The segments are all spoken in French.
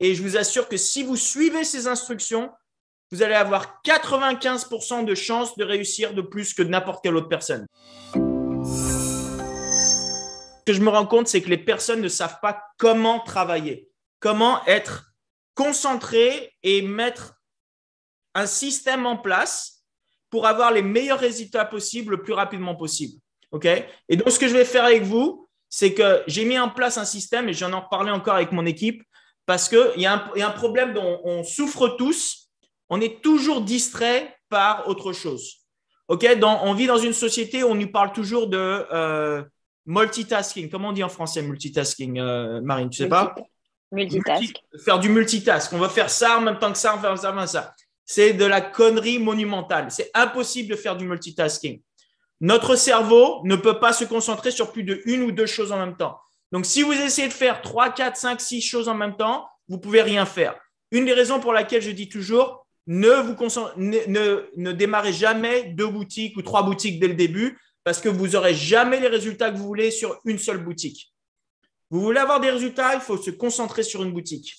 Et je vous assure que si vous suivez ces instructions, vous allez avoir 95% de chances de réussir de plus que n'importe quelle autre personne. Ce que je me rends compte, c'est que les personnes ne savent pas comment travailler, comment être concentré et mettre un système en place pour avoir les meilleurs résultats possibles le plus rapidement possible. OK Et donc, ce que je vais faire avec vous, c'est que j'ai mis en place un système, et j'en ai parlais encore avec mon équipe, parce qu'il y, a un, problème dont on souffre tous, on est toujours distrait par autre chose. on vit dans une société où on nous parle toujours de euh, multitasking. Comment on dit en français multitasking, euh, Marine Tu sais pas faire du multitask. On va faire ça en même temps que ça, on faire ça, ça. C'est de la connerie monumentale. C'est impossible de faire du multitasking. Notre cerveau ne peut pas se concentrer sur plus de une ou deux choses en même temps. Donc, si vous essayez de faire 3, 4, 5, 6 choses en même temps, vous pouvez rien faire. Une des raisons pour laquelle je dis toujours, ne, démarrez jamais deux boutiques ou trois boutiques dès le début parce que vous n'aurez jamais les résultats que vous voulez sur une seule boutique. Vous voulez avoir des résultats, il faut se concentrer sur une boutique.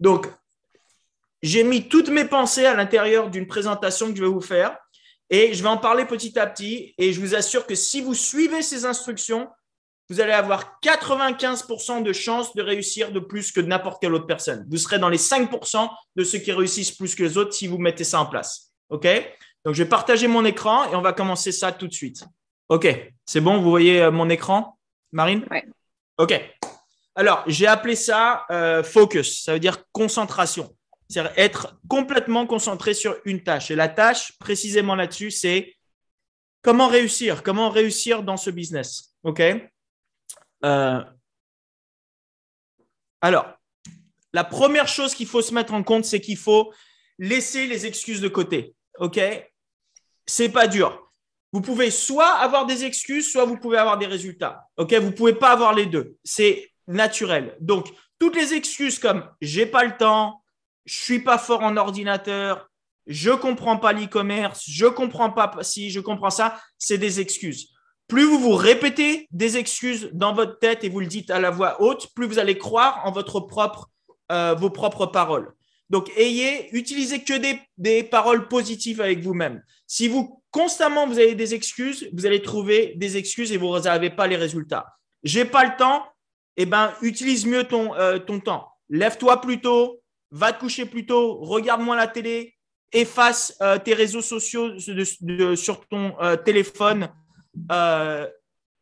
Donc, j'ai mis toutes mes pensées à l'intérieur d'une présentation que je vais vous faire et je vais en parler petit à petit. Et je vous assure que si vous suivez ces instructions, vous allez avoir 95% de chances de réussir de plus que n'importe quelle autre personne. Vous serez dans les 5% de ceux qui réussissent plus que les autres si vous mettez ça en place. OK Donc, je vais partager mon écran et on va commencer ça tout de suite. OK, c'est bon, vous voyez euh, mon écran, Marine Oui. OK. Alors, j'ai appelé ça euh, focus, ça veut dire concentration. C'est-à-dire être complètement concentré sur une tâche. Et la tâche, précisément là-dessus, c'est comment réussir, comment réussir dans ce business. OK euh, alors, la première chose qu'il faut se mettre en compte, c'est qu'il faut laisser les excuses de côté. OK C'est pas dur. Vous pouvez soit avoir des excuses, soit vous pouvez avoir des résultats. OK Vous pouvez pas avoir les deux. C'est naturel. Donc, toutes les excuses comme j'ai pas le temps, je suis pas fort en ordinateur, je comprends pas l'e-commerce, je comprends pas si, je comprends ça, c'est des excuses. Plus vous vous répétez des excuses dans votre tête et vous le dites à la voix haute, plus vous allez croire en votre euh, vos propres paroles. Donc, ayez, utilisez que des, paroles positives avec vous-même. Si vous constamment vous avez des excuses, vous allez trouver des excuses et vous n'avez pas les résultats. n'ai pas le temps, et eh ben utilise mieux euh, ton, temps. Lève-toi plus tôt, va te coucher plus tôt, regarde moins la télé, efface euh, tes réseaux sociaux sur ton téléphone, euh,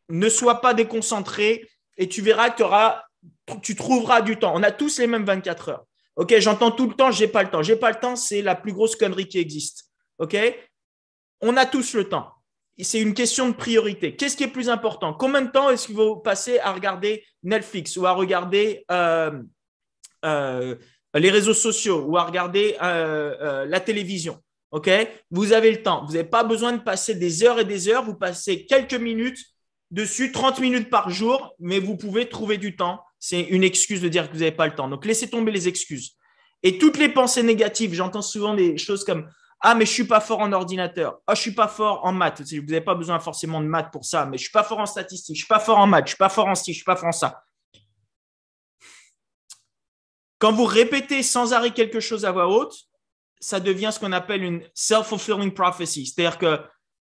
ne sois pas déconcentré et tu verras que auras, tu trouveras du temps. On a tous les mêmes 24 heures. Ok, j'entends tout le temps, j'ai pas le temps. J'ai pas le temps, c'est la plus grosse connerie qui existe. Ok, on a tous le temps. C'est une question de priorité. Qu'est-ce qui est plus important Combien de temps est-ce qu'il vous passez à regarder Netflix ou à regarder euh, euh, les réseaux sociaux ou à regarder la télévision OK Vous avez le temps. Vous n'avez pas besoin de passer des heures et des heures. Vous passez quelques minutes dessus, 30 minutes par jour, mais vous pouvez trouver du temps. C'est une excuse de dire que vous n'avez pas le temps. Donc, laissez tomber les excuses. Et toutes les pensées négatives, j'entends souvent des choses comme Ah, mais je ne suis pas fort en ordinateur. Ah, je ne suis pas fort en maths. Vous n'avez pas besoin forcément de maths pour ça, mais je ne suis pas fort en statistique, je ne suis pas fort en maths, je ne suis pas fort en ci, je ne suis pas fort en ça. Quand vous répétez sans arrêt quelque chose à voix haute, ça devient ce qu'on appelle une self-fulfilling prophecy, c'est-à-dire que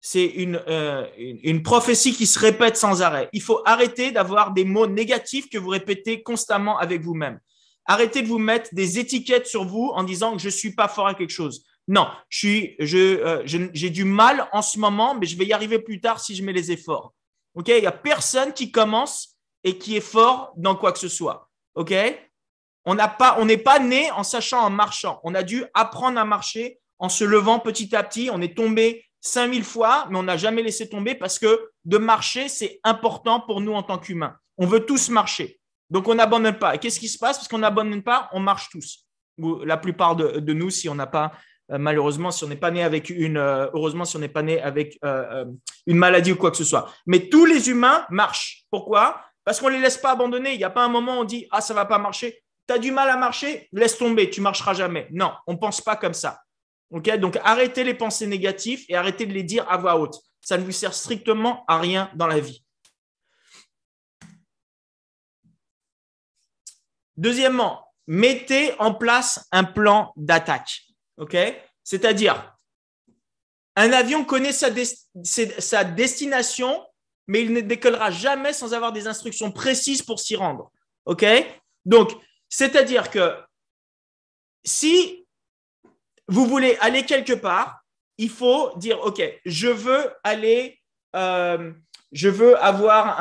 c'est euh, une, une, prophétie qui se répète sans arrêt. Il faut arrêter d'avoir des mots négatifs que vous répétez constamment avec vous-même. Arrêtez de vous mettre des étiquettes sur vous en disant que je ne suis pas fort à quelque chose. Non, je euh, je, j'ai du mal en ce moment, mais je vais y arriver plus tard si je mets les efforts. Ok, il y a personne qui commence et qui est fort dans quoi que ce soit. Ok, on n'a pas, on n'est pas né en sachant en marchant. On a dû apprendre à marcher en se levant petit à petit. On est tombé 5000 fois, mais on n'a jamais laissé tomber parce que de marcher, c'est important pour nous en tant qu'humains. On veut tous marcher. Donc, on n'abandonne pas. Et qu'est-ce qui se passe Parce qu'on n'abandonne pas, on marche tous. la plupart de, nous, si on n'a pas, euh, malheureusement, si on n'est pas né avec une, euh, heureusement, si on n'est pas né avec euh, une maladie ou quoi que ce soit. Mais tous les humains marchent. Pourquoi Parce qu'on ne les laisse pas abandonner. Il n'y a pas un moment où on dit, ah, ça ne va pas marcher tu as du mal à marcher, laisse tomber, tu marcheras jamais. Non, on ne pense pas comme ça. Donc arrêtez les pensées négatives et arrêtez de les dire à voix haute. Ça ne vous sert strictement à rien dans la vie. Deuxièmement, mettez en place un plan d'attaque. ok C'est-à-dire, un avion connaît sa, destination, mais il ne décollera jamais sans avoir des instructions précises pour s'y rendre. ok donc, c'est-à-dire que si vous voulez aller quelque part, il faut dire, OK, je veux aller, euh, je veux avoir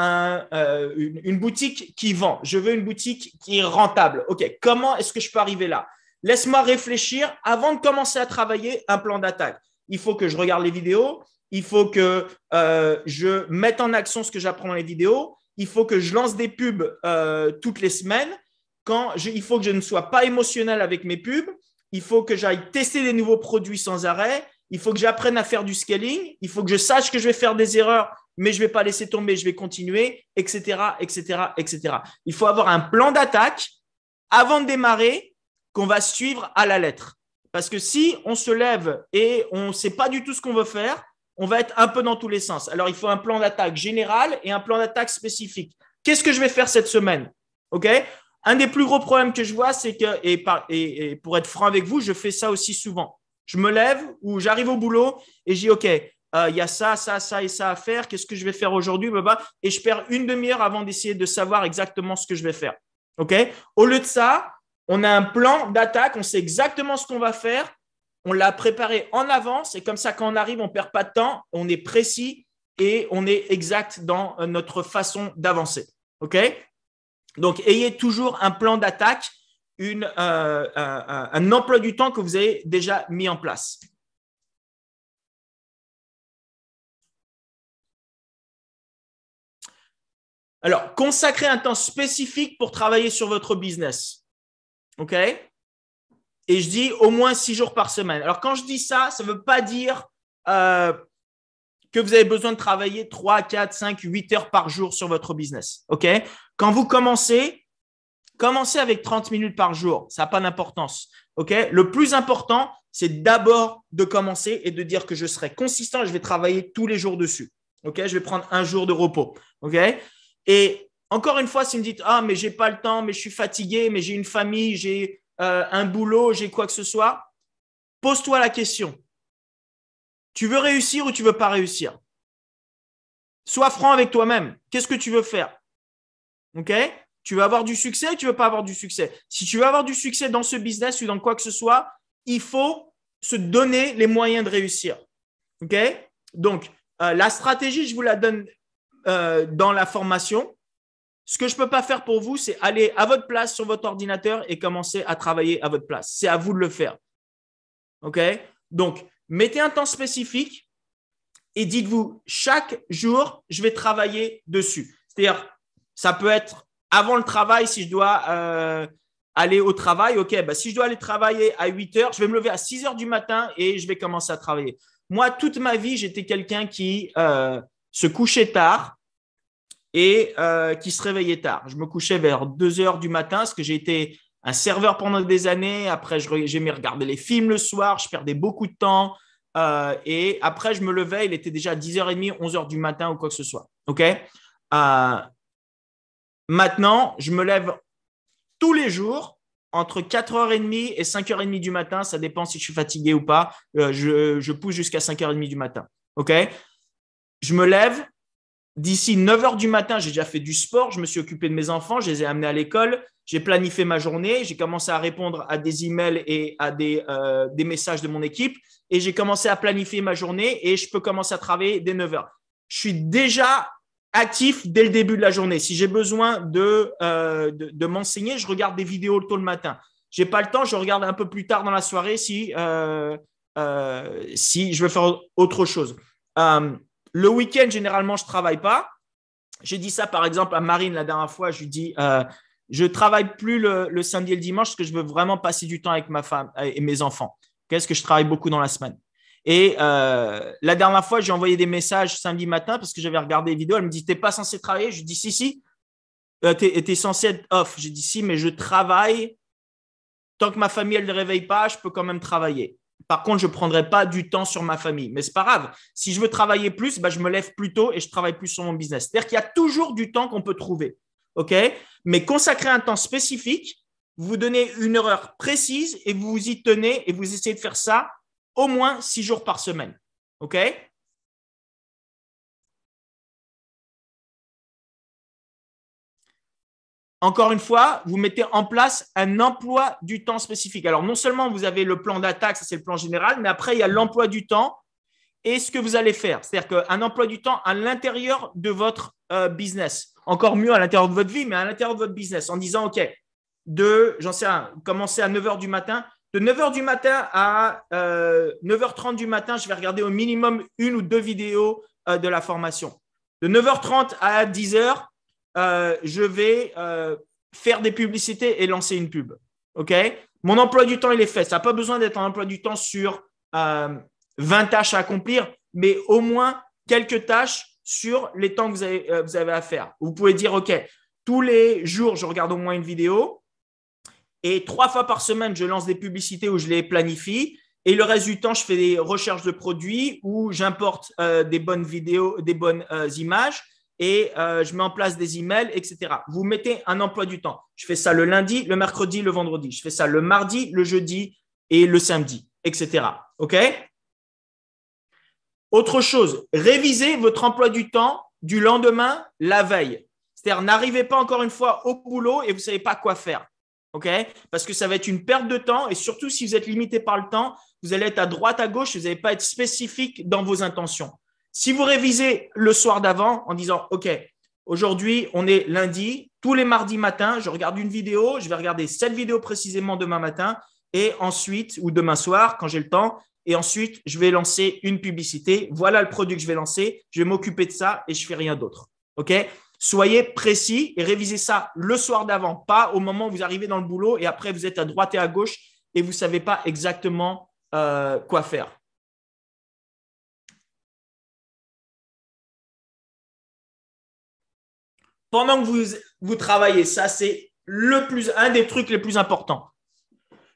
euh, une, boutique qui vend, je veux une boutique qui est rentable. OK, comment est-ce que je peux arriver là Laisse-moi réfléchir avant de commencer à travailler un plan d'attaque. Il faut que je regarde les vidéos, il faut que euh, je mette en action ce que j'apprends dans les vidéos, il faut que je lance des pubs toutes les semaines, quand il faut que je ne sois pas émotionnel avec mes pubs, il faut que j'aille tester des nouveaux produits sans arrêt, il faut que j'apprenne à faire du scaling, il faut que je sache que je vais faire des erreurs, mais je ne vais pas laisser tomber, je vais continuer, etc., etc., etc. Il faut avoir un plan d'attaque avant de démarrer qu'on va suivre à la lettre. Parce que si on se lève et on ne sait pas du tout ce qu'on veut faire, on va être un peu dans tous les sens. Alors, il faut un plan d'attaque général et un plan d'attaque spécifique. Qu'est-ce que je vais faire cette semaine OK un des plus gros problèmes que je vois, c'est que, et, pour être franc avec vous, je fais ça aussi souvent. Je me lève ou j'arrive au boulot et je dis, OK, euh, il y a ça, ça, ça et ça à faire. Qu'est-ce que je vais faire aujourd'hui Et je perds une demi-heure avant d'essayer de savoir exactement ce que je vais faire. OK Au lieu de ça, on a un plan d'attaque, on sait exactement ce qu'on va faire, on l'a préparé en avance et comme ça, quand on arrive, on ne perd pas de temps, on est précis et on est exact dans euh, notre façon d'avancer. OK donc, ayez toujours un plan d'attaque, euh, euh, euh, un, emploi du temps que vous avez déjà mis en place. Alors, consacrez un temps spécifique pour travailler sur votre business. OK Et je dis au moins six jours par semaine. Alors, quand je dis ça, ça ne veut pas dire que vous avez besoin de travailler 3, 4, 5, 8 heures par jour sur votre business. OK quand vous commencez, commencez avec 30 minutes par jour. Ça n'a pas d'importance. Le plus important, c'est d'abord de commencer et de dire que je serai consistant et je vais travailler tous les jours dessus. Je vais prendre un jour de repos. OK Et encore une fois, si vous me dites Ah, mais j'ai pas le temps, mais je suis fatigué, mais j'ai une famille, j'ai euh, un boulot, j'ai quoi que ce soit, pose-toi la question. Tu veux réussir ou tu ne veux pas réussir Sois franc avec toi-même. Qu'est-ce que tu veux faire OK Tu veux avoir du succès ou tu ne veux pas avoir du succès Si tu veux avoir du succès dans ce business ou dans quoi que ce soit, il faut se donner les moyens de réussir. OK Donc, euh, la stratégie, je vous la donne euh, dans la formation. Ce que je ne peux pas faire pour vous, c'est aller à votre place sur votre ordinateur et commencer à travailler à votre place. C'est à vous de le faire. OK Donc, mettez un temps spécifique et dites-vous, chaque jour, je vais travailler dessus. C'est-à-dire, ça peut être avant le travail, si je dois euh, aller au travail, ok, bah, si je dois aller travailler à 8 heures, je vais me lever à 6 heures du matin et je vais commencer à travailler. Moi, toute ma vie, j'étais quelqu'un qui euh, se couchait tard et euh, qui se réveillait tard. Je me couchais vers 2 heures du matin parce que j'ai été un serveur pendant des années. Après, j'aimais regarder les films le soir, je perdais beaucoup de temps. et après, je me levais, il était déjà 10h30, 11h du matin ou quoi que ce soit. OK Maintenant, je me lève tous les jours entre 4h30 et 5h30 du matin. Ça dépend si je suis fatigué ou pas. Euh, je, pousse jusqu'à 5h30 du matin. OK Je me lève. D'ici 9h du matin, j'ai déjà fait du sport. Je me suis occupé de mes enfants. Je les ai amenés à l'école. J'ai planifié ma journée. J'ai commencé à répondre à des emails et à des, euh, des messages de mon équipe. Et j'ai commencé à planifier ma journée et je peux commencer à travailler dès 9h. Je suis déjà actif dès le début de la journée. Si j'ai besoin euh, de, de, m'enseigner, je regarde des vidéos tôt le matin. J'ai pas le temps, je regarde un peu plus tard dans la soirée si, euh, euh, si je veux faire autre chose. le week-end, généralement, je travaille pas. J'ai dit ça par exemple à Marine la dernière fois. Je lui dis, je travaille plus le, le, samedi et le dimanche parce que je veux vraiment passer du temps avec ma femme et mes enfants. Qu'est-ce que je travaille beaucoup dans la semaine et euh, la dernière fois, j'ai envoyé des messages samedi matin parce que j'avais regardé les vidéos. Elle me dit tu n'es pas censé travailler Je dis Si, si. Euh, t'es, censé être off. J'ai dit Si, mais je travaille. Tant que ma famille, elle ne réveille pas, je peux quand même travailler. Par contre, je ne prendrai pas du temps sur ma famille. Mais ce n'est pas grave. Si je veux travailler plus, bah, je me lève plus tôt et je travaille plus sur mon business. C'est-à-dire qu'il y a toujours du temps qu'on peut trouver. OK Mais consacrer un temps spécifique, vous donnez une heure précise et vous vous y tenez et vous essayez de faire ça au moins six jours par semaine. OK Encore une fois, vous mettez en place un emploi du temps spécifique. Alors, non seulement vous avez le plan d'attaque, ça c'est le plan général, mais après, il y a l'emploi du temps et ce que vous allez faire. C'est-à-dire qu'un emploi du temps à l'intérieur de votre euh, business, encore mieux à l'intérieur de votre vie, mais à l'intérieur de votre business, en disant, OK, de, j'en sais un, commencer à 9 h du matin de 9h du matin à 9h30 euh, du matin, je vais regarder au minimum une ou deux vidéos euh, de la formation. De 9h30 à 10h, euh, je vais faire des publicités et lancer une pub. OK Mon emploi du temps, il est fait. Ça n'a pas besoin d'être un emploi du temps sur 20 tâches à accomplir, mais au moins quelques tâches sur les temps que vous avez à faire. Vous pouvez dire, OK, tous les jours, je regarde au moins une vidéo et trois fois par semaine, je lance des publicités où je les planifie. Et le reste du temps, je fais des recherches de produits où j'importe euh, des bonnes vidéos, des bonnes euh, images et euh, je mets en place des emails, etc. Vous mettez un emploi du temps. Je fais ça le lundi, le mercredi, le vendredi. Je fais ça le mardi, le jeudi et le samedi, etc. OK Autre chose, révisez votre emploi du temps du lendemain, la veille. C'est-à-dire, n'arrivez pas encore une fois au boulot et vous ne savez pas quoi faire. OK Parce que ça va être une perte de temps et surtout si vous êtes limité par le temps, vous allez être à droite, à gauche, vous n'allez pas être spécifique dans vos intentions. Si vous révisez le soir d'avant en disant OK, aujourd'hui, on est lundi, tous les mardis matin, je regarde une vidéo, je vais regarder cette vidéo précisément demain matin et ensuite ou demain soir quand j'ai le temps et ensuite, je vais lancer une publicité, voilà le produit que je vais lancer, je vais m'occuper de ça et je fais rien d'autre. OK Soyez précis et révisez ça le soir d'avant, pas au moment où vous arrivez dans le boulot et après vous êtes à droite et à gauche et vous ne savez pas exactement euh, quoi faire. Pendant que vous, vous travaillez, ça c'est le plus, un des trucs les plus importants.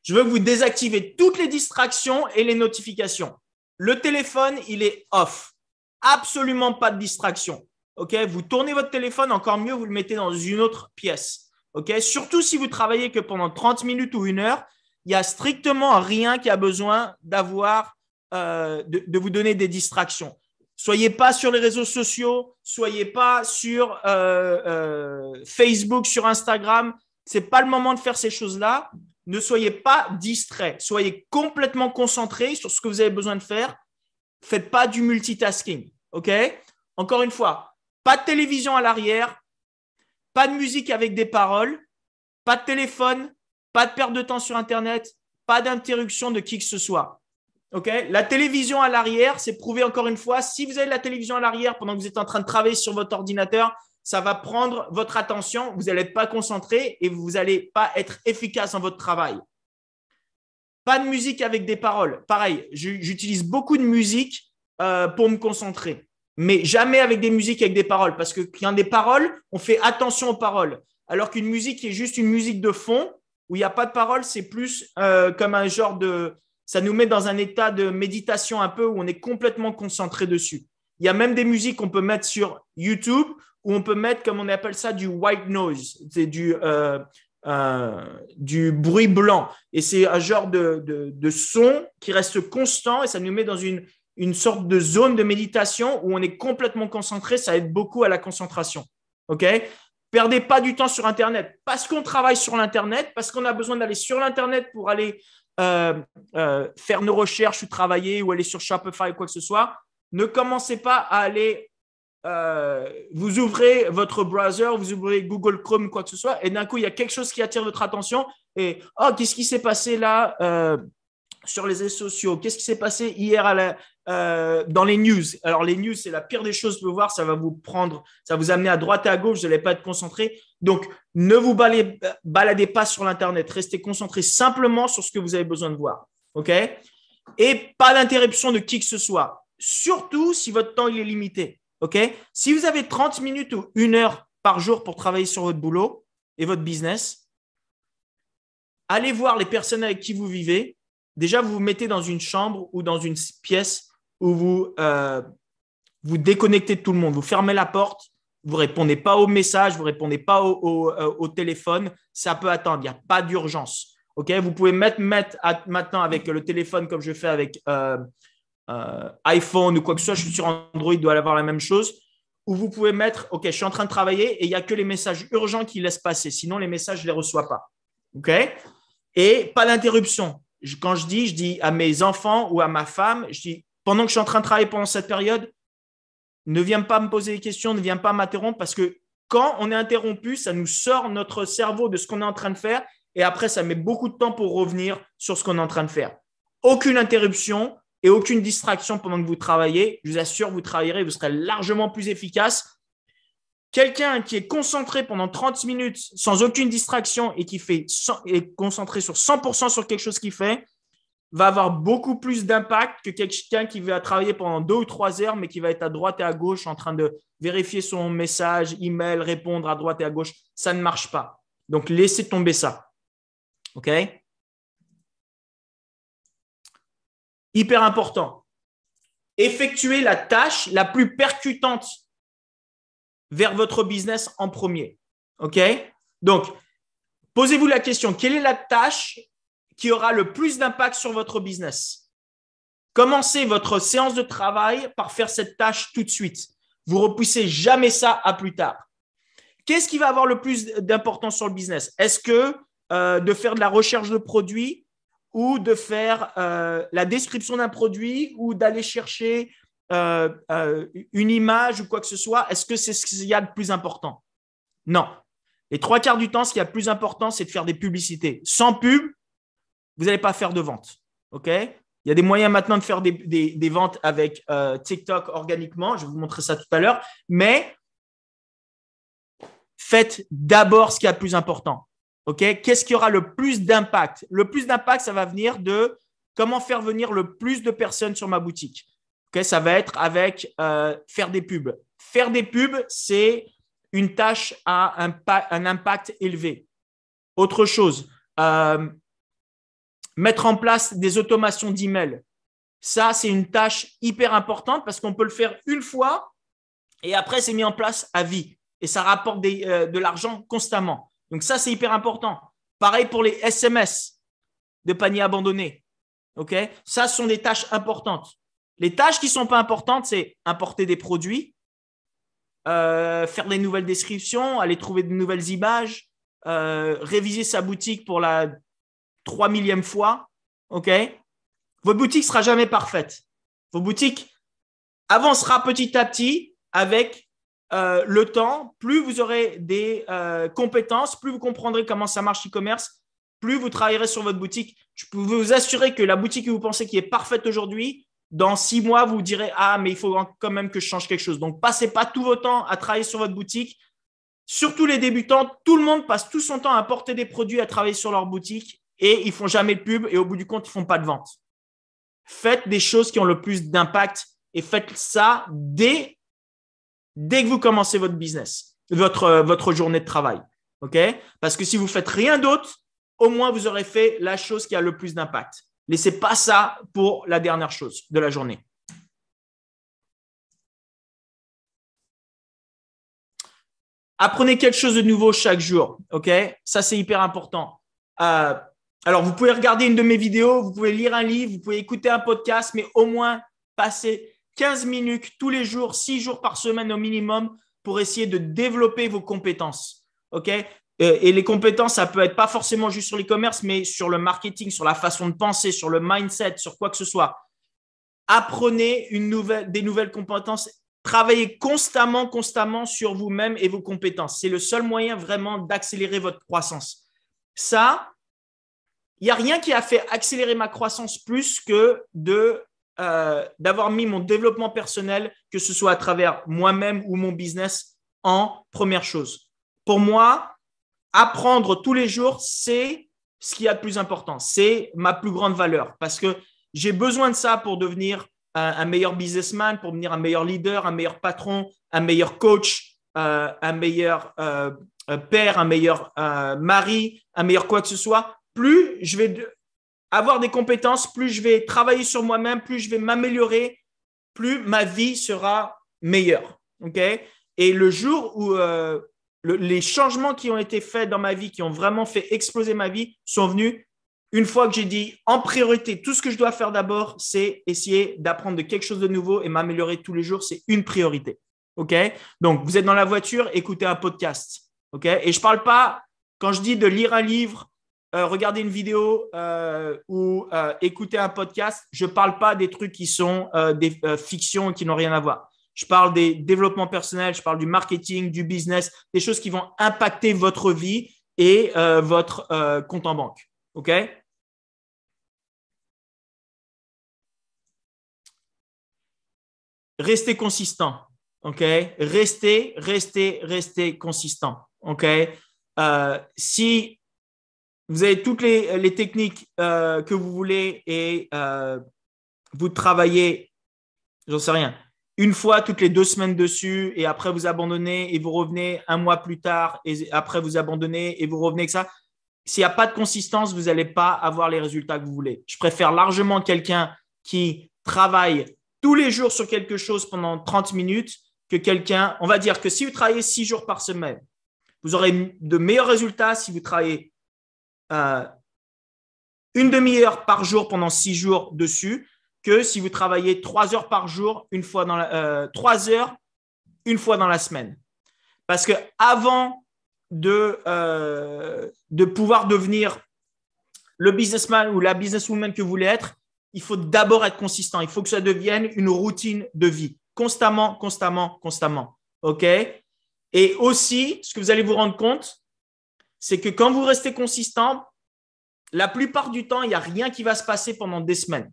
Je veux que vous désactivez toutes les distractions et les notifications. Le téléphone, il est off. Absolument pas de distraction. OK Vous tournez votre téléphone, encore mieux, vous le mettez dans une autre pièce. OK Surtout si vous travaillez que pendant 30 minutes ou une heure, il n'y a strictement rien qui a besoin d'avoir, euh, de, vous donner des distractions. Soyez pas sur les réseaux sociaux, soyez pas sur euh, euh, Facebook, sur Instagram. C'est pas le moment de faire ces choses-là. Ne soyez pas distrait. Soyez complètement concentré sur ce que vous avez besoin de faire. Faites pas du multitasking. OK Encore une fois, pas de télévision à l'arrière, pas de musique avec des paroles, pas de téléphone, pas de perte de temps sur Internet, pas d'interruption de qui que ce soit. La télévision à l'arrière, c'est prouvé encore une fois. Si vous avez la télévision à l'arrière pendant que vous êtes en train de travailler sur votre ordinateur, ça va prendre votre attention, vous n'allez pas concentré et vous n'allez pas être efficace en votre travail. Pas de musique avec des paroles. Pareil, j'utilise beaucoup de musique euh, pour me concentrer mais jamais avec des musiques avec des paroles, parce que quand il y a des paroles, on fait attention aux paroles. Alors qu'une musique qui est juste une musique de fond, où il n'y a pas de paroles, c'est plus euh, comme un genre de... Ça nous met dans un état de méditation un peu, où on est complètement concentré dessus. Il y a même des musiques qu'on peut mettre sur YouTube, où on peut mettre, comme on appelle ça, du white noise, c'est du, euh, euh, du bruit blanc. Et c'est un genre de, de, de son qui reste constant, et ça nous met dans une une sorte de zone de méditation où on est complètement concentré. Ça aide beaucoup à la concentration. OK Perdez pas du temps sur Internet parce qu'on travaille sur l'Internet, parce qu'on a besoin d'aller sur l'Internet pour aller euh, euh, faire nos recherches ou travailler ou aller sur Shopify ou quoi que ce soit. Ne commencez pas à aller euh, vous ouvrez votre browser, vous ouvrez Google Chrome, quoi que ce soit, et d'un coup, il y a quelque chose qui attire votre attention et oh, qu'est-ce qui s'est passé là sur les réseaux sociaux Qu'est-ce qui s'est passé hier à la, euh, dans les news. Alors, les news, c'est la pire des choses que vous voir. Ça va vous prendre, ça va vous amener à droite et à gauche. Vous n'allez pas être concentré. Donc, ne vous baladez, pas sur l'Internet. Restez concentré simplement sur ce que vous avez besoin de voir. OK Et pas d'interruption de qui que ce soit. Surtout si votre temps il est limité. OK Si vous avez 30 minutes ou une heure par jour pour travailler sur votre boulot et votre business, allez voir les personnes avec qui vous vivez. Déjà, vous vous mettez dans une chambre ou dans une pièce où vous euh, vous déconnectez de tout le monde, vous fermez la porte, vous répondez pas aux messages, vous répondez pas au, euh, téléphone, ça peut attendre, il n'y a pas d'urgence. ok vous pouvez mettre, mettre maintenant avec le téléphone comme je fais avec euh, iPhone ou quoi que ce soit, je suis sur Android, il doit avoir la même chose, où vous pouvez mettre, OK, je suis en train de travailler et il n'y a que les messages urgents qui laissent passer, sinon les messages, je ne les reçois pas. OK Et pas d'interruption. Quand je dis, je dis à mes enfants ou à ma femme, je dis pendant que je suis en train de travailler pendant cette période, ne viens pas me poser des questions, ne viens pas m'interrompre parce que quand on est interrompu, ça nous sort notre cerveau de ce qu'on est en train de faire et après, ça met beaucoup de temps pour revenir sur ce qu'on est en train de faire. Aucune interruption et aucune distraction pendant que vous travaillez. Je vous assure, vous travaillerez, vous serez largement plus efficace. Quelqu'un qui est concentré pendant 30 minutes sans aucune distraction et qui fait est concentré sur 100% sur quelque chose qu'il fait, va avoir beaucoup plus d'impact que quelqu'un qui va travailler pendant deux ou trois heures, mais qui va être à droite et à gauche en train de vérifier son message, email, répondre à droite et à gauche. Ça ne marche pas. Donc, laissez tomber ça. OK Hyper important. Effectuez la tâche la plus percutante vers votre business en premier. OK Donc, posez-vous la question, quelle est la tâche qui aura le plus d'impact sur votre business. Commencez votre séance de travail par faire cette tâche tout de suite. Vous repoussez jamais ça à plus tard. Qu'est-ce qui va avoir le plus d'importance sur le business Est-ce que euh, de faire de la recherche de produits ou de faire euh, la description d'un produit ou d'aller chercher euh, une image ou quoi que ce soit Est-ce que c'est ce qu'il y a de plus important Non. Les trois quarts du temps, ce qui a de plus important, c'est de faire des publicités. Sans pub, vous n'allez pas faire de vente. OK il y a des moyens maintenant de faire des, ventes avec euh, TikTok organiquement. Je vais vous montrer ça tout à l'heure. Mais faites d'abord ce qui est le plus important. OK Qu'est-ce qui aura le plus d'impact Le plus d'impact, ça va venir de comment faire venir le plus de personnes sur ma boutique. OK Ça va être avec euh, faire des pubs. Faire des pubs, c'est une tâche à un, un impact élevé. Autre chose, euh, mettre en place des automations d'email. Ça, c'est une tâche hyper importante parce qu'on peut le faire une fois et après, c'est mis en place à vie et ça rapporte euh, de l'argent constamment. Donc, ça, c'est hyper important. Pareil pour les SMS de panier abandonné. OK Ça, ce sont des tâches importantes. Les tâches qui ne sont pas importantes, c'est importer des produits, euh, faire des nouvelles descriptions, aller trouver de nouvelles images, euh, réviser sa boutique pour la trois millième fois, ok Votre boutique sera jamais parfaite. Votre boutique avancera petit à petit avec euh, le temps. Plus vous aurez des euh, compétences, plus vous comprendrez comment ça marche e-commerce, plus vous travaillerez sur votre boutique. Je peux vous assurer que la boutique que vous pensez qui est parfaite aujourd'hui, dans six mois, vous, vous direz Ah, mais il faut quand même que je change quelque chose. Donc, passez pas tout votre temps à travailler sur votre boutique. Surtout les débutants, tout le monde passe tout son temps à porter des produits, à travailler sur leur boutique et ils font jamais de pub et au bout du compte, ils font pas de vente. Faites des choses qui ont le plus d'impact et faites ça dès, que vous commencez votre business, votre, euh, votre journée de travail. OK? Parce que si vous faites rien d'autre, au moins vous aurez fait la chose qui a le plus d'impact. Laissez pas ça pour la dernière chose de la journée. Apprenez quelque chose de nouveau chaque jour. OK? Ça, c'est hyper important. Euh, alors, vous pouvez regarder une de mes vidéos, vous pouvez lire un livre, vous pouvez écouter un podcast, mais au moins passer 15 minutes tous les jours, 6 jours par semaine au minimum pour essayer de développer vos compétences. OK euh, et les compétences, ça peut être pas forcément juste sur l'e-commerce, mais sur le marketing, sur la façon de penser, sur le mindset, sur quoi que ce soit. Apprenez une nouvelle, des nouvelles compétences. Travaillez constamment, constamment sur vous-même et vos compétences. C'est le seul moyen vraiment d'accélérer votre croissance. Ça, il n'y a rien qui a fait accélérer ma croissance plus que euh, d'avoir mis mon développement personnel, que ce soit à travers moi-même ou mon business, en première chose. Pour moi, apprendre tous les jours, c'est ce qu'il y a de plus important. C'est ma plus grande valeur parce que j'ai besoin de ça pour devenir un, meilleur businessman, pour devenir un meilleur leader, un meilleur patron, un meilleur coach, euh, un meilleur euh, père, un meilleur mari, un meilleur quoi que ce soit plus je vais avoir des compétences, plus je vais travailler sur moi-même, plus je vais m'améliorer, plus ma vie sera meilleure. OK Et le jour où euh, les changements qui ont été faits dans ma vie, qui ont vraiment fait exploser ma vie, sont venus une fois que j'ai dit en priorité, tout ce que je dois faire d'abord, c'est essayer d'apprendre de quelque chose de nouveau et m'améliorer tous les jours. C'est une priorité. OK Donc, vous êtes dans la voiture, écoutez un podcast. OK Et je ne parle pas, quand je dis de lire un livre, Regardez euh, regarder une vidéo euh, ou euh, écouter un podcast, je ne parle pas des trucs qui sont des fictions qui n'ont rien à voir. Je parle des développements personnels, je parle du marketing, du business, des choses qui vont impacter votre vie et votre compte en banque. OK Restez consistant. OK Restez, restez, restez consistant. OK Si vous avez toutes les, euh, techniques euh, que vous voulez et euh, vous travaillez, j'en sais rien, une fois toutes les deux semaines dessus et après vous abandonnez et vous revenez un mois plus tard et après vous abandonnez et vous revenez que ça. S'il n'y a pas de consistance, vous n'allez pas avoir les résultats que vous voulez. Je préfère largement quelqu'un qui travaille tous les jours sur quelque chose pendant 30 minutes que quelqu'un, on va dire que si vous travaillez six jours par semaine, vous aurez de meilleurs résultats si vous travaillez euh, une demi-heure par jour pendant six jours dessus que si vous travaillez trois heures par jour, une fois dans la, euh, trois heures, une fois dans la semaine. Parce que avant de, euh, de pouvoir devenir le businessman ou la businesswoman que vous voulez être, il faut d'abord être consistant. Il faut que ça devienne une routine de vie. Constamment, constamment, constamment. OK? Et aussi, ce que vous allez vous rendre compte, c'est que quand vous restez consistant, la plupart du temps, il n'y a rien qui va se passer pendant des semaines.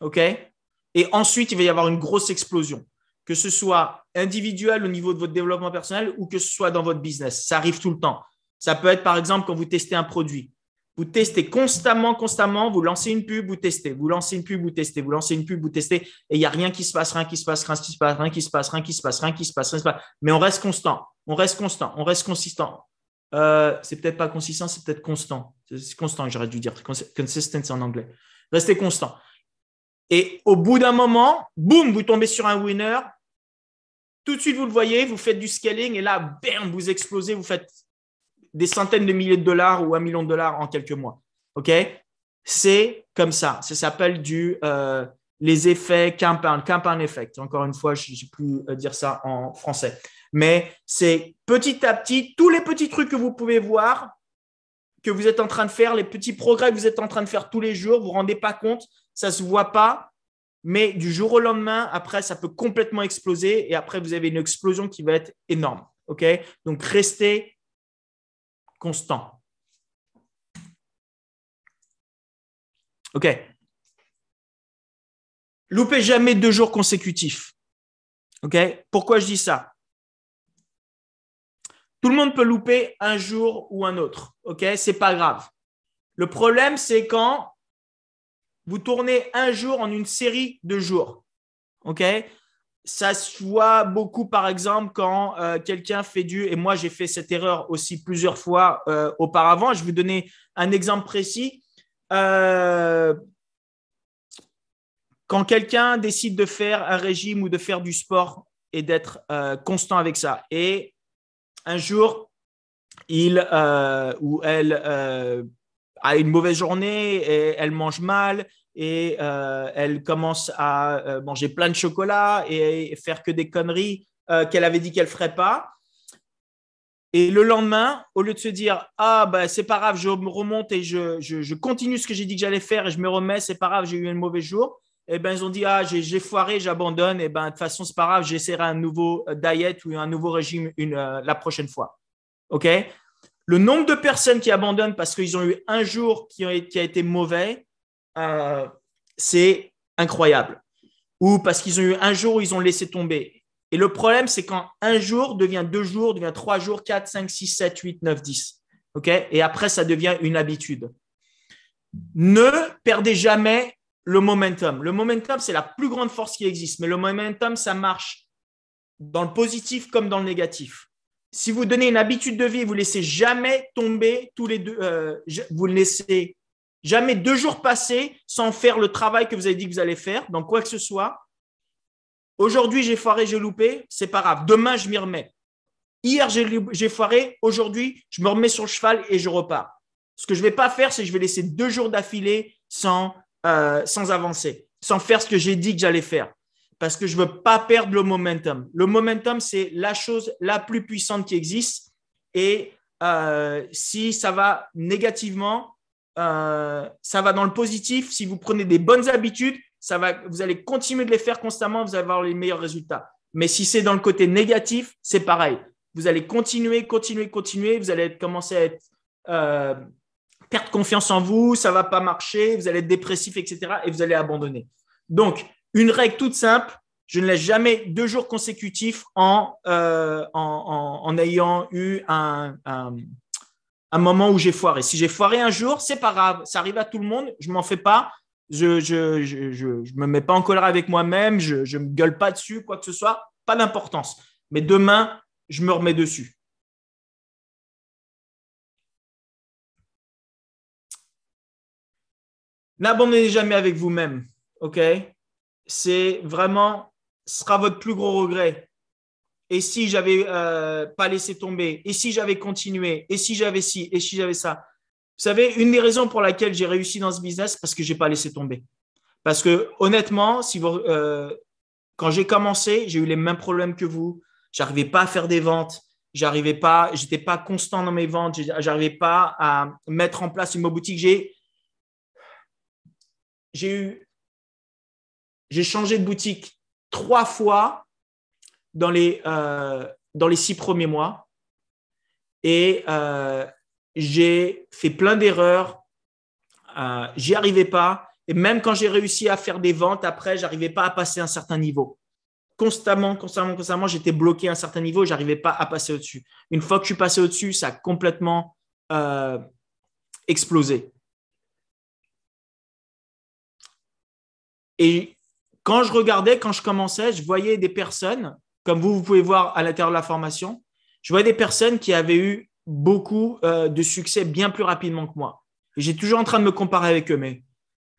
OK Et ensuite, il va y avoir une grosse explosion, que ce soit individuel au niveau de votre développement personnel ou que ce soit dans votre business. Ça arrive tout le temps. Ça peut être, par exemple, quand vous testez un produit. Vous testez constamment, constamment, vous lancez une pub, vous testez, vous lancez une pub, vous testez, vous lancez une pub, vous testez, et il n'y a rien qui se passe, rien qui se passe, rien qui se passe, rien qui se passe, rien qui se passe, rien qui se passe, rien qui se passe. Mais on reste constant, on reste constant, on reste consistant, euh, c'est peut-être pas consistant, c'est peut-être constant. C'est constant que j'aurais dû dire, consistency en anglais. Restez constant. Et au bout d'un moment, boum, vous tombez sur un winner. Tout de suite, vous le voyez, vous faites du scaling et là, bam, vous explosez, vous faites des centaines de milliers de dollars ou un million de dollars en quelques mois. OK C'est comme ça. Ça s'appelle du euh, les effets compound, compound effect. Encore une fois, je ne plus euh, dire ça en français mais c'est petit à petit, tous les petits trucs que vous pouvez voir, que vous êtes en train de faire, les petits progrès que vous êtes en train de faire tous les jours, vous ne vous rendez pas compte, ça ne se voit pas, mais du jour au lendemain, après, ça peut complètement exploser et après, vous avez une explosion qui va être énorme. OK Donc, restez constant. OK. Loupez jamais deux jours consécutifs. OK Pourquoi je dis ça tout le monde peut louper un jour ou un autre. OK C'est pas grave. Le problème, c'est quand vous tournez un jour en une série de jours. OK ça se voit beaucoup, par exemple, quand euh, quelqu'un fait du, et moi j'ai fait cette erreur aussi plusieurs fois euh, auparavant, je vais vous donner un exemple précis. Euh, quand quelqu'un décide de faire un régime ou de faire du sport et d'être constant avec ça, et un jour, il euh, ou elle euh, a une mauvaise journée et elle mange mal et euh, elle commence à manger plein de chocolat et faire que des conneries qu'elle avait dit qu'elle ne ferait pas. Et le lendemain, au lieu de se dire ah ben c'est pas grave, je me remonte et je, je continue ce que j'ai dit que j'allais faire et je me remets, c'est pas grave, j'ai eu un mauvais jour, eh ben, ils ont dit Ah, j'ai foiré, j'abandonne. Et eh ben, de toute façon, c'est pas grave, j'essaierai un nouveau euh, diet ou un nouveau régime une, euh, la prochaine fois. OK Le nombre de personnes qui abandonnent parce qu'ils ont eu un jour qui a, été mauvais, euh, c'est incroyable. Ou parce qu'ils ont eu un jour où ils ont laissé tomber. Et le problème, c'est quand un jour devient deux jours, devient trois jours, quatre, cinq, six, sept, huit, neuf, dix. OK Et après, ça devient une habitude. Ne perdez jamais le momentum. Le momentum, c'est la plus grande force qui existe, mais le momentum, ça marche dans le positif comme dans le négatif. Si vous donnez une habitude de vie, vous laissez jamais tomber tous les deux, euh, vous ne laissez jamais deux jours passer sans faire le travail que vous avez dit que vous allez faire dans quoi que ce soit. Aujourd'hui, j'ai foiré, j'ai loupé, c'est pas grave. Demain, je m'y remets. Hier, j'ai foiré, aujourd'hui, je me remets sur le cheval et je repars. Ce que je ne vais pas faire, c'est que je vais laisser deux jours d'affilée sans euh, sans avancer, sans faire ce que j'ai dit que j'allais faire, parce que je ne veux pas perdre le momentum. Le momentum, c'est la chose la plus puissante qui existe. Et euh, si ça va négativement, euh, ça va dans le positif. Si vous prenez des bonnes habitudes, ça va, vous allez continuer de les faire constamment, vous allez avoir les meilleurs résultats. Mais si c'est dans le côté négatif, c'est pareil. Vous allez continuer, continuer, continuer. Vous allez commencer à être perdre confiance en vous, ça va pas marcher, vous allez être dépressif, etc. Et vous allez abandonner. Donc, une règle toute simple, je ne laisse jamais deux jours consécutifs en, euh, en, ayant eu un, un, moment où j'ai foiré. Si j'ai foiré un jour, c'est pas grave, ça arrive à tout le monde, je m'en fais pas, je ne je, me mets pas en colère avec moi-même, je ne me gueule pas dessus, quoi que ce soit, pas d'importance. Mais demain, je me remets dessus. N'abandonnez jamais avec vous-même, ok C'est vraiment, ce sera votre plus gros regret. Et si j'avais n'avais euh, pas laissé tomber Et si j'avais continué Et si j'avais ci Et si j'avais ça Vous savez, une des raisons pour laquelle j'ai réussi dans ce business, parce que j'ai pas laissé tomber. Parce que honnêtement, si euh, quand j'ai commencé, j'ai eu les mêmes problèmes que vous. J'arrivais pas à faire des ventes. J'arrivais pas, j'étais pas constant dans mes ventes. J'arrivais pas à mettre en place une boutique. J'ai j'ai eu, changé de boutique trois fois dans les, euh, six premiers mois et euh, j'ai fait plein d'erreurs. Euh, j'y arrivais pas. Et même quand j'ai réussi à faire des ventes, après, j'arrivais pas à passer un certain niveau. Constamment, constamment, constamment, j'étais bloqué à un certain niveau, j'arrivais pas à passer au-dessus. Une fois que je suis passé au-dessus, ça a complètement euh, explosé. Et quand je regardais, quand je commençais, je voyais des personnes, comme vous, vous pouvez voir à l'intérieur de la formation, je voyais des personnes qui avaient eu beaucoup euh, de succès bien plus rapidement que moi. Et j'ai toujours en train de me comparer avec eux, mais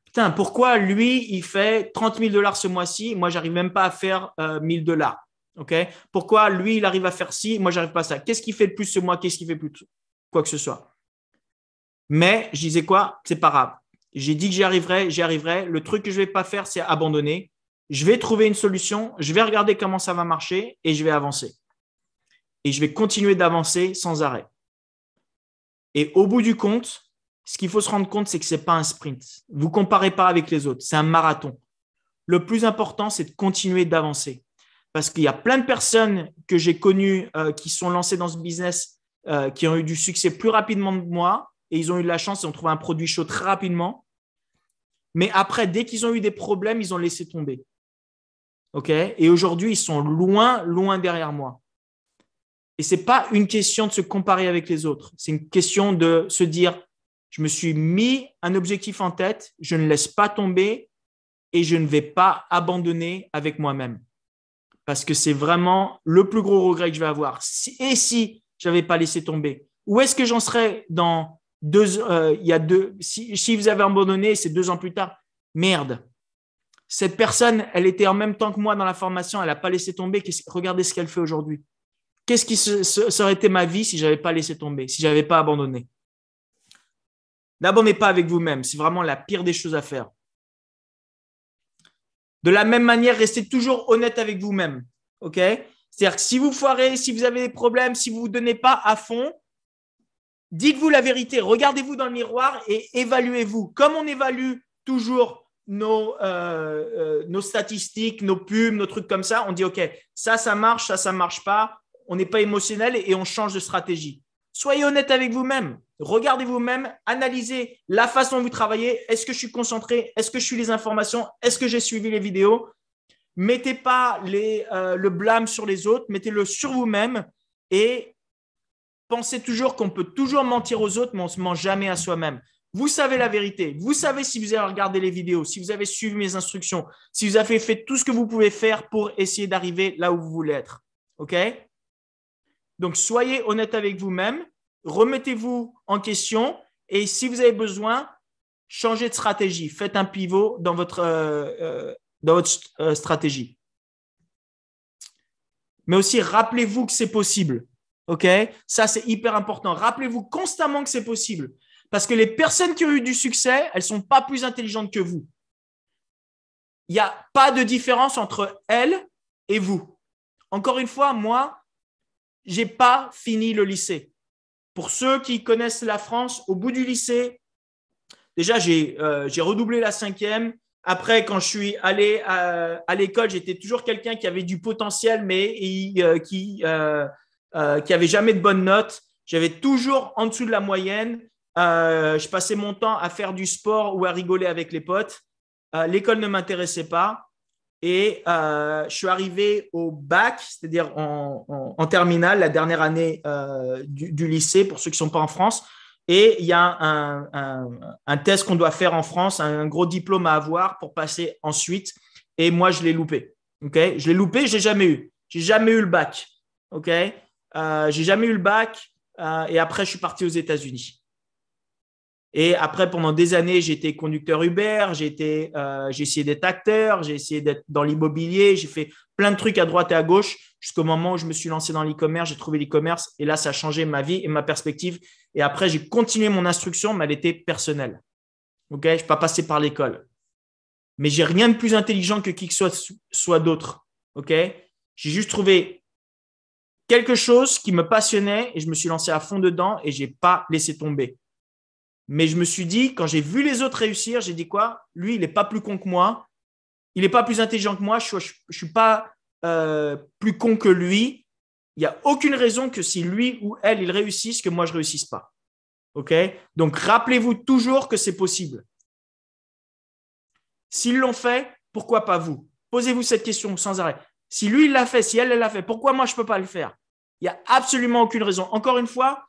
putain, pourquoi lui, il fait 30 000 dollars ce mois-ci, moi, j'arrive même pas à faire 1 euh, 1000 dollars. Pourquoi lui, il arrive à faire ci, moi, j'arrive pas à ça. Qu'est-ce qu'il fait de plus ce mois Qu'est-ce qu'il fait plus Quoi que ce soit. Mais je disais quoi C'est pas grave. J'ai dit que j'y arriverais, j'y arriverais. Le truc que je ne vais pas faire, c'est abandonner. Je vais trouver une solution, je vais regarder comment ça va marcher et je vais avancer. Et je vais continuer d'avancer sans arrêt. Et au bout du compte, ce qu'il faut se rendre compte, c'est que ce n'est pas un sprint. Vous ne comparez pas avec les autres, c'est un marathon. Le plus important, c'est de continuer d'avancer. Parce qu'il y a plein de personnes que j'ai connues euh, qui sont lancées dans ce business, euh, qui ont eu du succès plus rapidement que moi, et ils ont eu de la chance, et ont trouvé un produit chaud très rapidement. Mais après, dès qu'ils ont eu des problèmes, ils ont laissé tomber. OK Et aujourd'hui, ils sont loin, loin derrière moi. Et ce n'est pas une question de se comparer avec les autres. C'est une question de se dire, je me suis mis un objectif en tête, je ne laisse pas tomber et je ne vais pas abandonner avec moi-même. Parce que c'est vraiment le plus gros regret que je vais avoir. Et si je n'avais pas laissé tomber Où est-ce que j'en serais dans deux, euh, il y a deux, si, vous avez abandonné, c'est deux ans plus tard. Merde. Cette personne, elle était en même temps que moi dans la formation, elle n'a pas laissé tomber. Regardez ce qu'elle fait aujourd'hui. Qu'est-ce qui serait été ma vie si je n'avais pas laissé tomber, si je n'avais pas abandonné N'abandonnez pas avec vous-même, c'est vraiment la pire des choses à faire. De la même manière, restez toujours honnête avec vous-même. ok C'est-à-dire que si vous foirez, si vous avez des problèmes, si vous ne vous donnez pas à fond, Dites-vous la vérité, regardez-vous dans le miroir et évaluez-vous. Comme on évalue toujours nos, euh, euh, nos statistiques, nos pubs, nos trucs comme ça, on dit, OK, ça, ça marche, ça, ça marche pas. On n'est pas émotionnel et, on change de stratégie. Soyez honnête avec vous-même. Regardez vous-même, analysez la façon dont vous travaillez. Est-ce que je suis concentré Est-ce que je suis les informations Est-ce que j'ai suivi les vidéos Mettez pas euh, le blâme sur les autres, mettez-le sur vous-même et Pensez toujours qu'on peut toujours mentir aux autres, mais on ne se ment jamais à soi-même. Vous savez la vérité. Vous savez si vous avez regardé les vidéos, si vous avez suivi mes instructions, si vous avez fait tout ce que vous pouvez faire pour essayer d'arriver là où vous voulez être. OK Donc, soyez honnête avec vous-même, remettez-vous en question et si vous avez besoin, changez de stratégie. Faites un pivot dans votre, euh, euh, euh, stratégie. Mais aussi, rappelez-vous que c'est possible. OK Ça, c'est hyper important. Rappelez-vous constamment que c'est possible. Parce que les personnes qui ont eu du succès, elles ne sont pas plus intelligentes que vous. Il n'y a pas de différence entre elles et vous. Encore une fois, moi, je n'ai pas fini le lycée. Pour ceux qui connaissent la France, au bout du lycée, déjà, j'ai euh, redoublé la cinquième. Après, quand je suis allé à, l'école, j'étais toujours quelqu'un qui avait du potentiel, mais euh, qui, euh, euh, qui avait jamais de bonnes notes. J'avais toujours en dessous de la moyenne. Euh, je passais mon temps à faire du sport ou à rigoler avec les potes. Euh, l'école ne m'intéressait pas. Et je suis arrivé au bac, c'est-à-dire en, terminale, la dernière année du, lycée, pour ceux qui ne sont pas en France. Et il y a un, test qu'on doit faire en France, un, gros diplôme à avoir pour passer ensuite. Et moi, je l'ai loupé. je l'ai loupé, je n'ai jamais eu. J'ai jamais eu le bac. OK euh, j'ai jamais eu le bac. Euh, et après, je suis parti aux États-Unis. Et après, pendant des années, j'étais conducteur Uber, euh, j'ai essayé d'être acteur, j'ai essayé d'être dans l'immobilier, j'ai fait plein de trucs à droite et à gauche jusqu'au moment où je me suis lancé dans l'e-commerce, j'ai trouvé l'e-commerce et là, ça a changé ma vie et ma perspective. Et après, j'ai continué mon instruction, mais elle était personnelle. Ok, je suis pas passé par l'école, mais j'ai rien de plus intelligent que qui que soit, soit d'autre. Ok, j'ai juste trouvé quelque chose qui me passionnait et je me suis lancé à fond dedans et j'ai pas laissé tomber. Mais je me suis dit, quand j'ai vu les autres réussir, j'ai dit quoi Lui, il n'est pas plus con que moi. Il n'est pas plus intelligent que moi. Je ne suis pas euh, plus con que lui. Il n'y a aucune raison que si lui ou elle, il réussissent, que moi, je ne réussisse pas. OK Donc, rappelez-vous toujours que c'est possible. S'ils l'ont fait, pourquoi pas vous Posez-vous cette question sans arrêt. Si lui, il l'a fait, si elle, elle l'a fait, pourquoi moi, je ne peux pas le faire il n'y a absolument aucune raison. Encore une fois,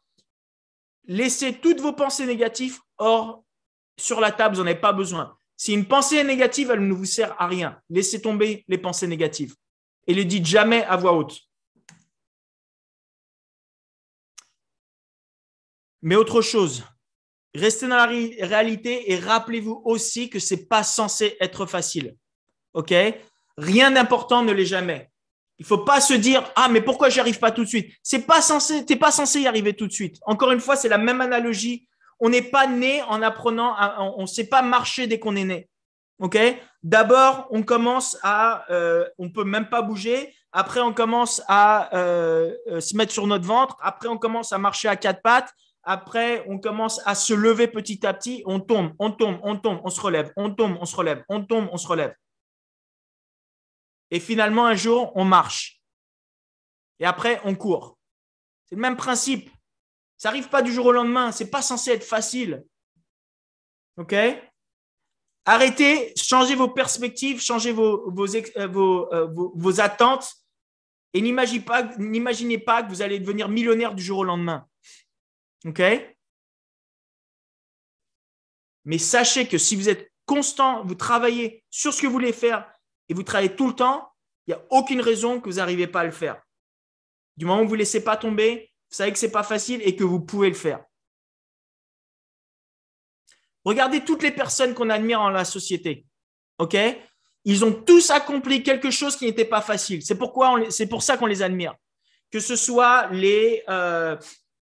laissez toutes vos pensées négatives hors sur la table, vous n'en avez pas besoin. Si une pensée est négative, elle ne vous sert à rien. Laissez tomber les pensées négatives et les dites jamais à voix haute. Mais autre chose, restez dans la réalité et rappelez-vous aussi que ce n'est pas censé être facile. OK Rien d'important ne l'est jamais. Il faut pas se dire ah mais pourquoi j'arrive arrive pas tout de suite. C'est pas censé, pas censé y arriver tout de suite. Encore une fois, c'est la même analogie. On n'est pas né en apprenant, on ne sait pas marcher dès qu'on est né. Ok D'abord, on commence à, euh, on peut même pas bouger. Après, on commence à euh, euh, se mettre sur notre ventre. Après, on commence à marcher à quatre pattes. Après, on commence à se lever petit à petit. On tombe, on tombe, on tombe, on se relève, on tombe, on se relève, on tombe, on se relève. Et finalement, un jour, on marche. Et après, on court. C'est le même principe. Ça n'arrive pas du jour au lendemain. Ce n'est pas censé être facile. OK Arrêtez, changez vos perspectives, changez vos, euh, euh, attentes et n'imaginez pas, pas, que vous allez devenir millionnaire du jour au lendemain. OK Mais sachez que si vous êtes constant, vous travaillez sur ce que vous voulez faire, et vous travaillez tout le temps, il n'y a aucune raison que vous n'arrivez pas à le faire. Du moment où vous ne laissez pas tomber, vous savez que ce n'est pas facile et que vous pouvez le faire. Regardez toutes les personnes qu'on admire en la société. OK Ils ont tous accompli quelque chose qui n'était pas facile. C'est c'est pour ça qu'on les admire. Que ce soit les, euh,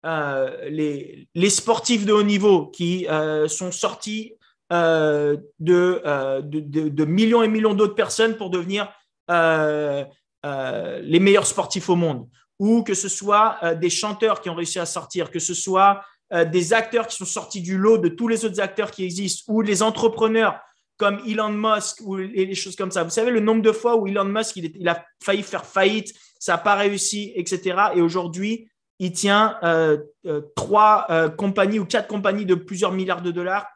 euh, sportifs de haut niveau qui euh, sont sortis euh, euh, de, de, de, millions et millions d'autres personnes pour devenir euh, les meilleurs sportifs au monde, ou que ce soit des chanteurs qui ont réussi à sortir, que ce soit des acteurs qui sont sortis du lot de tous les autres acteurs qui existent, ou les entrepreneurs comme Elon Musk ou les choses comme ça. Vous savez le nombre de fois où Elon Musk il, il a failli faire faillite, ça n'a pas réussi, etc. Et aujourd'hui, il tient trois compagnies ou quatre compagnies de plusieurs milliards de dollars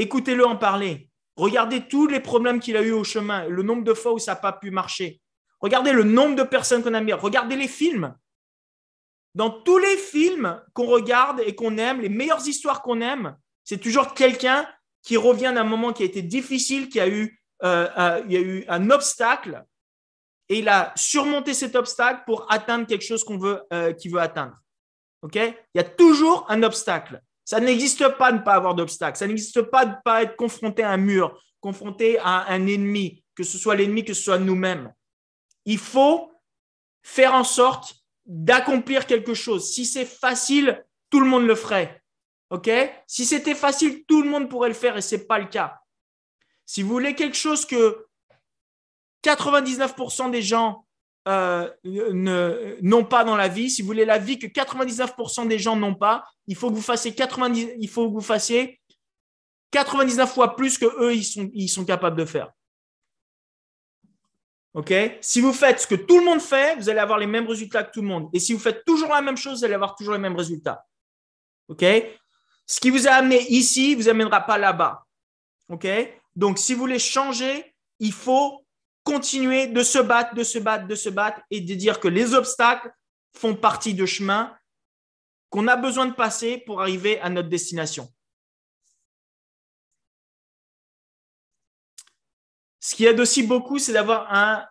Écoutez-le en parler. Regardez tous les problèmes qu'il a eu au chemin, le nombre de fois où ça n'a pas pu marcher. Regardez le nombre de personnes qu'on aime bien. Regardez les films. Dans tous les films qu'on regarde et qu'on aime, les meilleures histoires qu'on aime, c'est toujours quelqu'un qui revient d'un moment qui a été difficile, qui a eu, euh, euh, un obstacle et il a surmonté cet obstacle pour atteindre quelque chose qu'on veut, euh, qu'il veut atteindre. Il y a toujours un obstacle. Ça n'existe pas de ne pas avoir d'obstacles, Ça n'existe pas de ne pas être confronté à un mur, confronté à un ennemi, que ce soit l'ennemi, que ce soit nous-mêmes. Il faut faire en sorte d'accomplir quelque chose. Si c'est facile, tout le monde le ferait. OK Si c'était facile, tout le monde pourrait le faire et ce n'est pas le cas. Si vous voulez quelque chose que 99% des gens euh, n'ont pas dans la vie, si vous voulez la vie que 99% des gens n'ont pas, il faut que vous fassiez 90, il faut que vous fassiez 99 fois plus que eux ils sont, ils sont capables de faire. Ok Si vous faites ce que tout le monde fait, vous allez avoir les mêmes résultats que tout le monde. Et si vous faites toujours la même chose, vous allez avoir toujours les mêmes résultats. Ok Ce qui vous a amené ici, vous amènera pas là-bas. Ok Donc, si vous voulez changer, il faut continuer de se battre, de se battre, de se battre et de dire que les obstacles font partie du chemin qu'on a besoin de passer pour arriver à notre destination. Ce qui aide aussi beaucoup, c'est d'avoir un,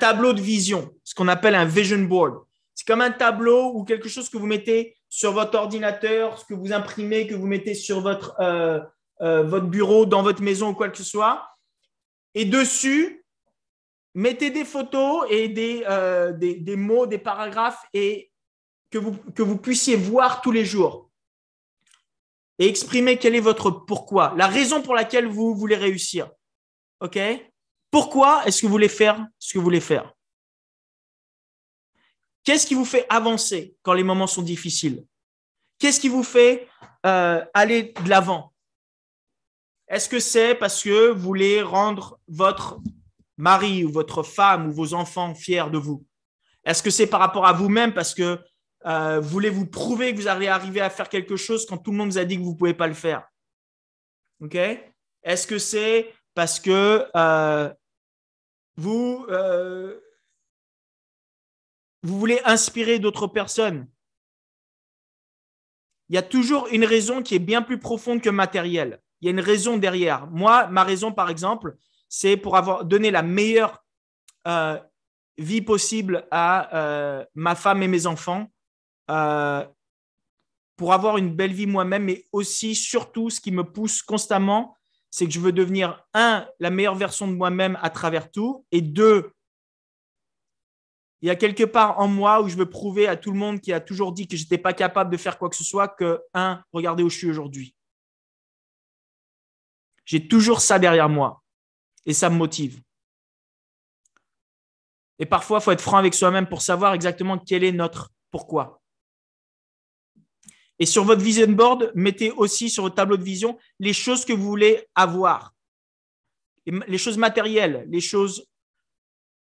tableau de vision, ce qu'on appelle un vision board. C'est comme un tableau ou quelque chose que vous mettez sur votre ordinateur, ce que vous imprimez, que vous mettez sur votre, euh, euh, votre bureau, dans votre maison ou quoi que ce soit. Et dessus, mettez des photos et des, euh, mots, des paragraphes et que vous, puissiez voir tous les jours et exprimer quel est votre pourquoi, la raison pour laquelle vous voulez réussir. OK Pourquoi est-ce que vous voulez faire ce que vous voulez faire Qu'est-ce qui vous fait avancer quand les moments sont difficiles Qu'est-ce qui vous fait euh, aller de l'avant Est-ce que c'est parce que vous voulez rendre votre mari ou votre femme ou vos enfants fiers de vous Est-ce que c'est par rapport à vous-même parce que vous euh, voulez-vous prouver que vous allez arriver à faire quelque chose quand tout le monde vous a dit que vous ne pouvez pas le faire Ok Est-ce que c'est parce que euh, vous, euh, vous voulez inspirer d'autres personnes Il y a toujours une raison qui est bien plus profonde que matérielle. Il y a une raison derrière. Moi, ma raison, par exemple, c'est pour avoir donné la meilleure euh, vie possible à euh, ma femme et mes enfants, euh, pour avoir une belle vie moi-même, mais aussi, surtout, ce qui me pousse constamment, c'est que je veux devenir, un, la meilleure version de moi-même à travers tout, et deux, il y a quelque part en moi où je veux prouver à tout le monde qui a toujours dit que je n'étais pas capable de faire quoi que ce soit que, un, regardez où je suis aujourd'hui. J'ai toujours ça derrière moi et ça me motive. Et parfois, il faut être franc avec soi-même pour savoir exactement quel est notre pourquoi. Et sur votre vision board, mettez aussi sur votre tableau de vision les choses que vous voulez avoir, les choses matérielles, les choses.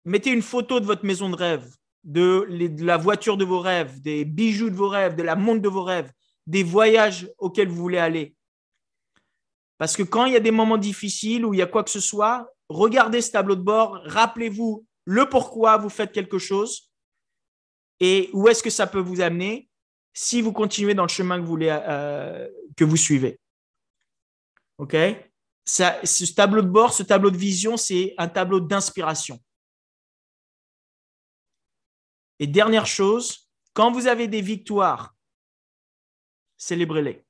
Mettez une photo de votre maison de rêve, de, la voiture de vos rêves, des bijoux de vos rêves, de la montre de vos rêves, des voyages auxquels vous voulez aller. Parce que quand il y a des moments difficiles ou il y a quoi que ce soit, regardez ce tableau de bord, rappelez-vous le pourquoi vous faites quelque chose et où est-ce que ça peut vous amener si vous continuez dans le chemin que vous, voulez, euh, que vous suivez. OK Ce tableau de bord, ce tableau de vision, c'est un tableau d'inspiration. Et dernière chose, quand vous avez des victoires, célébrez-les.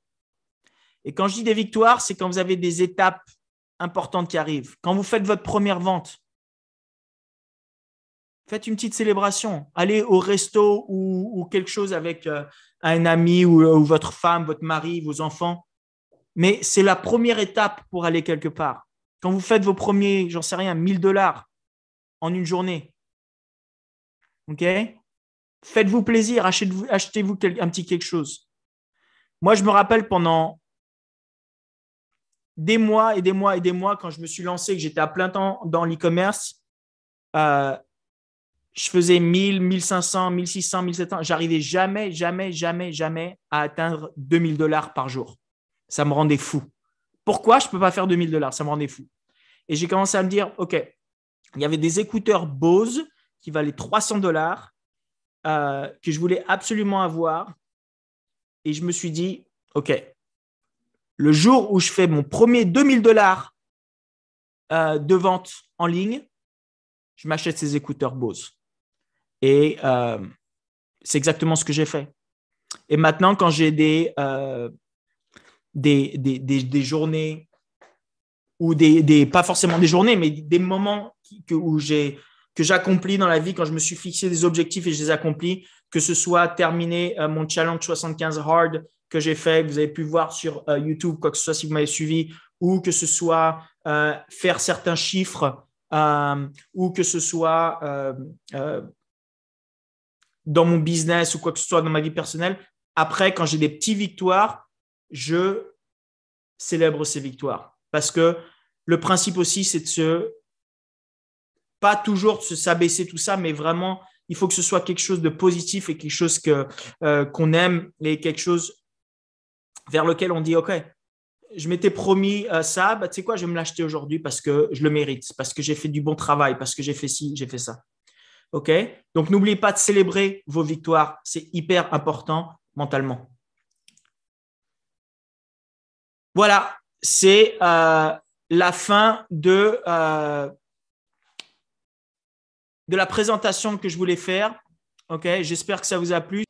Et quand je dis des victoires, c'est quand vous avez des étapes importantes qui arrivent. Quand vous faites votre première vente, faites une petite célébration. Allez au resto ou, quelque chose avec euh, un ami ou, votre femme, votre mari, vos enfants. Mais c'est la première étape pour aller quelque part. Quand vous faites vos premiers, j'en sais rien, 1000 dollars en une journée, OK Faites-vous plaisir, achetez-vous un petit quelque chose. Moi, je me rappelle pendant des mois et des mois et des mois, quand je me suis lancé, que j'étais à plein temps dans l'e-commerce, euh, je faisais 1000, 1500, 1600, 1700. J'arrivais jamais, jamais, jamais, jamais à atteindre 2000 dollars par jour. Ça me rendait fou. Pourquoi je ne peux pas faire 2000 dollars Ça me rendait fou. Et j'ai commencé à me dire, OK, il y avait des écouteurs Bose qui valaient 300 dollars euh, que je voulais absolument avoir. Et je me suis dit, OK, le jour où je fais mon premier 2000 dollars euh, de vente en ligne, je m'achète ces écouteurs Bose. Et euh, c'est exactement ce que j'ai fait. Et maintenant, quand j'ai des, euh, journées, ou des, pas forcément des journées, mais des moments que, où j'ai que j'accomplis dans la vie quand je me suis fixé des objectifs et je les accomplis, que ce soit terminer mon challenge 75 hard que j'ai fait, que vous avez pu voir sur euh, YouTube, quoi que ce soit si vous m'avez suivi, ou que ce soit euh, faire certains chiffres, euh, ou que ce soit dans mon business ou quoi que ce soit dans ma vie personnelle, après, quand j'ai des petites victoires, je célèbre ces victoires. Parce que le principe aussi, c'est de se... Pas toujours de s'abaisser tout ça, mais vraiment, il faut que ce soit quelque chose de positif et quelque chose que, qu'on aime et quelque chose vers lequel on dit, OK, je m'étais promis euh, ça, bah, tu sais quoi, je vais me l'acheter aujourd'hui parce que je le mérite, parce que j'ai fait du bon travail, parce que j'ai fait ci, j'ai fait ça. OK Donc, n'oubliez pas de célébrer vos victoires. C'est hyper important mentalement. Voilà, c'est euh, la fin de, euh, de la présentation que je voulais faire. OK J'espère que ça vous a plu.